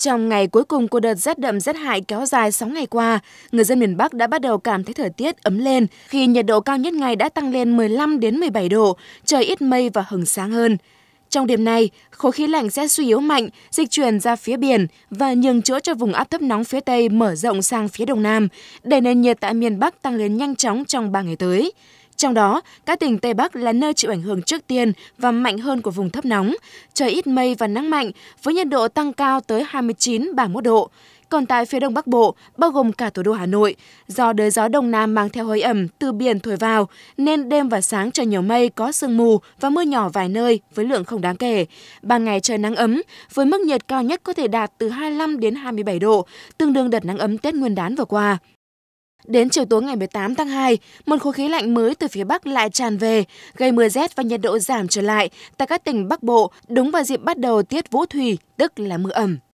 Trong ngày cuối cùng của đợt rét đậm rét hại kéo dài 6 ngày qua, người dân miền Bắc đã bắt đầu cảm thấy thời tiết ấm lên khi nhiệt độ cao nhất ngày đã tăng lên 15 đến 17 độ, trời ít mây và hừng sáng hơn. Trong đêm nay, khối khí lạnh sẽ suy yếu mạnh, dịch chuyển ra phía biển và nhường chỗ cho vùng áp thấp nóng phía Tây mở rộng sang phía Đông Nam, để nền nhiệt tại miền Bắc tăng lên nhanh chóng trong 3 ngày tới. Trong đó, các tỉnh Tây Bắc là nơi chịu ảnh hưởng trước tiên và mạnh hơn của vùng thấp nóng, trời ít mây và nắng mạnh với nhiệt độ tăng cao tới 29-31 độ. Còn tại phía đông bắc bộ, bao gồm cả thủ đô Hà Nội, do đới gió đông nam mang theo hơi ẩm từ biển thổi vào, nên đêm và sáng trời nhiều mây có sương mù và mưa nhỏ vài nơi với lượng không đáng kể. Ban ngày trời nắng ấm, với mức nhiệt cao nhất có thể đạt từ 25 đến 27 độ, tương đương đợt nắng ấm Tết Nguyên đán vừa qua. Đến chiều tối ngày 18 tháng 2, một khối khí lạnh mới từ phía Bắc lại tràn về, gây mưa rét và nhiệt độ giảm trở lại tại các tỉnh Bắc Bộ đúng vào dịp bắt đầu tiết vũ thủy, tức là mưa ẩm.